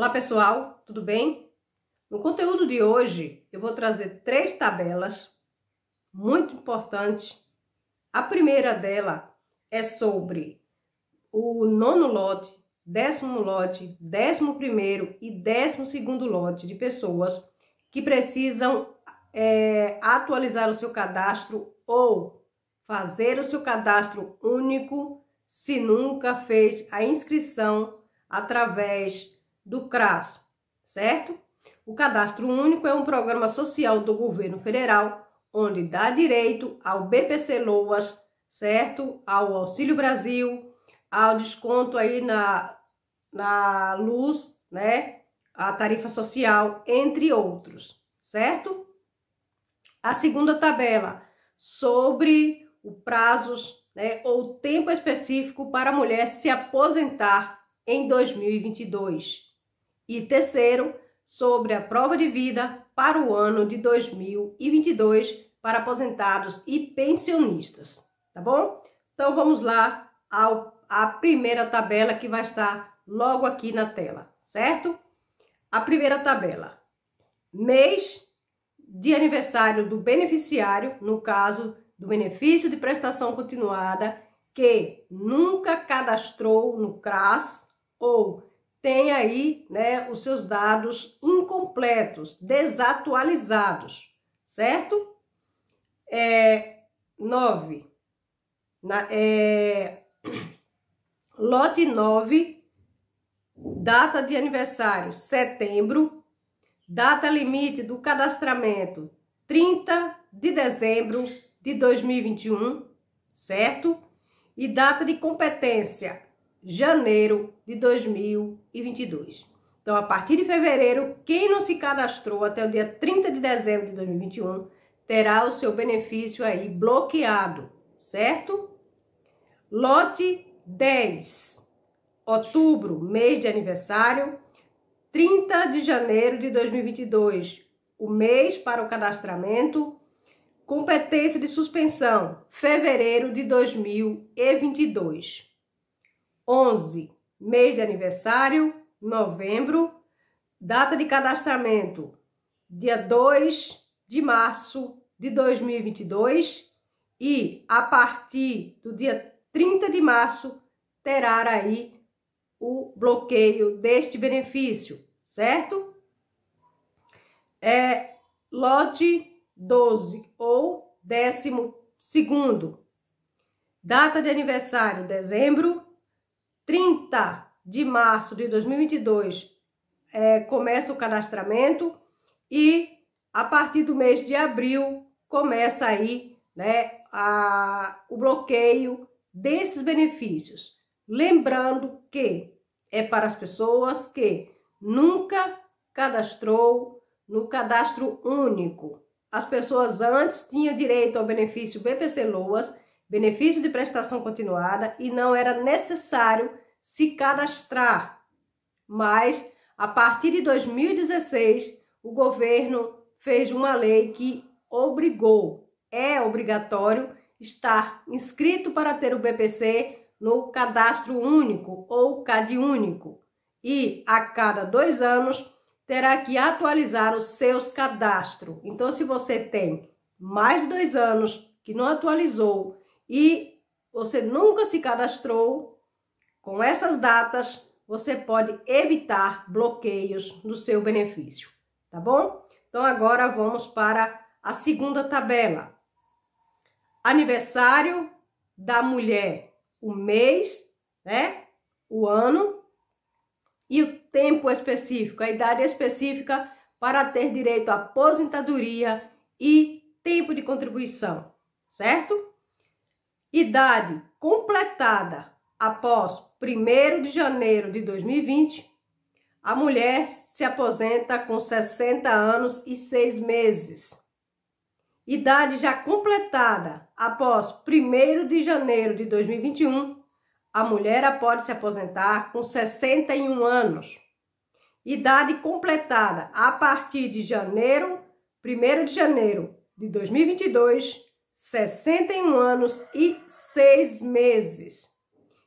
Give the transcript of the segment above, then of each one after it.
Olá pessoal, tudo bem? No conteúdo de hoje eu vou trazer três tabelas muito importantes. A primeira dela é sobre o nono lote, décimo lote, décimo primeiro e décimo segundo lote de pessoas que precisam é, atualizar o seu cadastro ou fazer o seu cadastro único se nunca fez a inscrição através do CRAS, certo? O Cadastro Único é um programa social do governo federal onde dá direito ao BPC Loas, certo? Ao Auxílio Brasil, ao desconto aí na, na luz, né? A tarifa social, entre outros, certo? A segunda tabela sobre o prazos, né, ou tempo específico para a mulher se aposentar em 2022. E terceiro, sobre a prova de vida para o ano de 2022 para aposentados e pensionistas, tá bom? Então vamos lá ao, à primeira tabela que vai estar logo aqui na tela, certo? A primeira tabela, mês de aniversário do beneficiário, no caso do benefício de prestação continuada, que nunca cadastrou no CRAS ou tem aí né, os seus dados incompletos, desatualizados, certo? É, nove, na, é, lote 9, data de aniversário, setembro, data limite do cadastramento, 30 de dezembro de 2021, certo? E data de competência, janeiro de 2022. Então, a partir de fevereiro, quem não se cadastrou até o dia 30 de dezembro de 2021 terá o seu benefício aí bloqueado, certo? Lote 10, outubro, mês de aniversário, 30 de janeiro de 2022, o mês para o cadastramento, competência de suspensão, fevereiro de 2022. 11, mês de aniversário, novembro. Data de cadastramento, dia 2 de março de 2022. E a partir do dia 30 de março, terá aí o bloqueio deste benefício, certo? É lote 12 ou décimo segundo. Data de aniversário, dezembro. 30 de março de 2022 é, começa o cadastramento e a partir do mês de abril começa aí né, a, o bloqueio desses benefícios. Lembrando que é para as pessoas que nunca cadastrou no cadastro único. As pessoas antes tinham direito ao benefício BPC Loas benefício de prestação continuada e não era necessário se cadastrar. Mas, a partir de 2016, o governo fez uma lei que obrigou, é obrigatório, estar inscrito para ter o BPC no cadastro único ou CAD único. E a cada dois anos terá que atualizar os seus cadastros. Então, se você tem mais de dois anos que não atualizou e você nunca se cadastrou, com essas datas você pode evitar bloqueios no seu benefício, tá bom? Então agora vamos para a segunda tabela. Aniversário da mulher, o mês, né? O ano e o tempo específico, a idade específica para ter direito à aposentadoria e tempo de contribuição, certo? idade completada após 1 de janeiro de 2020, a mulher se aposenta com 60 anos e 6 meses. Idade já completada após 1 de janeiro de 2021, a mulher pode se aposentar com 61 anos. Idade completada a partir de janeiro, 1 de janeiro de 2022, 61 anos e 6 meses.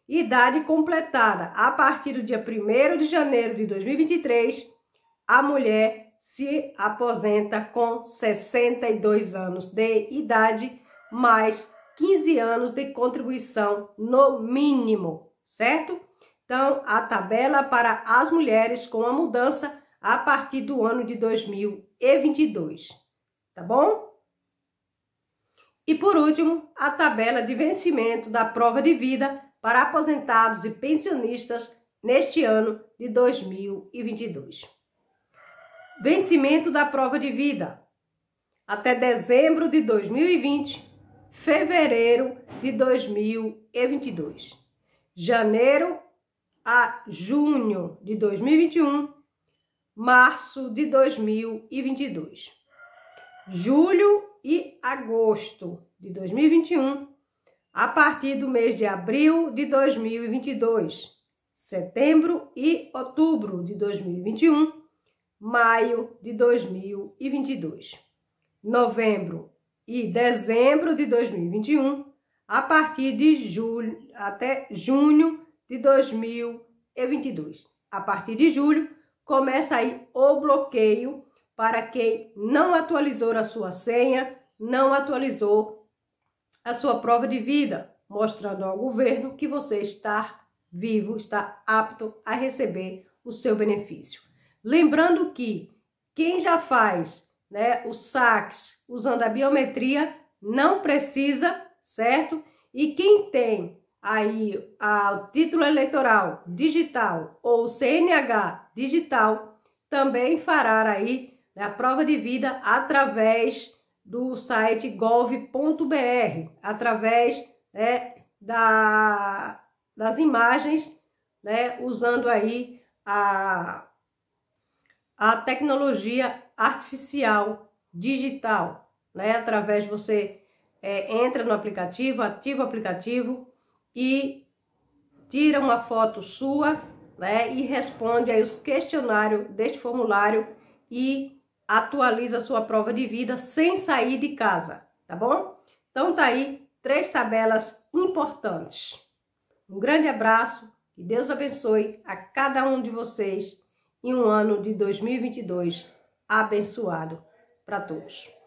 Idade completada a partir do dia 1 de janeiro de 2023, a mulher se aposenta com 62 anos de idade, mais 15 anos de contribuição no mínimo, certo? Então, a tabela para as mulheres com a mudança a partir do ano de 2022, tá bom? E por último, a tabela de vencimento da prova de vida para aposentados e pensionistas neste ano de 2022. Vencimento da prova de vida até dezembro de 2020, fevereiro de 2022, janeiro a junho de 2021, março de 2022, julho e agosto de 2021, a partir do mês de abril de 2022, setembro e outubro de 2021, maio de 2022, novembro e dezembro de 2021, a partir de julho até junho de 2022. A partir de julho começa aí o bloqueio para quem não atualizou a sua senha, não atualizou a sua prova de vida, mostrando ao governo que você está vivo, está apto a receber o seu benefício. Lembrando que quem já faz né, o saques usando a biometria não precisa, certo? E quem tem aí o título eleitoral digital ou CNH digital também fará aí né, a prova de vida através do site golve.br, através né, da, das imagens, né, usando aí a, a tecnologia artificial digital, né, através você é, entra no aplicativo, ativa o aplicativo e tira uma foto sua, né, e responde aí os questionários deste formulário e atualiza sua prova de vida sem sair de casa, tá bom? Então tá aí três tabelas importantes. Um grande abraço, que Deus abençoe a cada um de vocês e um ano de 2022 abençoado para todos.